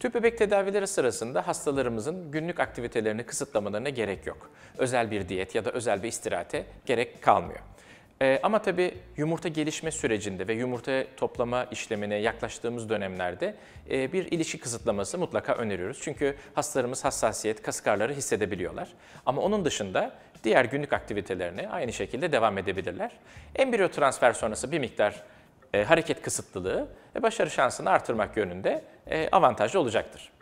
Tüp bebek tedavileri sırasında hastalarımızın günlük aktivitelerini kısıtlamalarına gerek yok. Özel bir diyet ya da özel bir istirahate gerek kalmıyor. Ee, ama tabii yumurta gelişme sürecinde ve yumurta toplama işlemine yaklaştığımız dönemlerde e, bir ilişki kısıtlaması mutlaka öneriyoruz. Çünkü hastalarımız hassasiyet, kas hissedebiliyorlar. Ama onun dışında diğer günlük aktivitelerine aynı şekilde devam edebilirler. Embriyo transfer sonrası bir miktar e, hareket kısıtlılığı e, başarı şansını artırmak yönünde e, avantajlı olacaktır.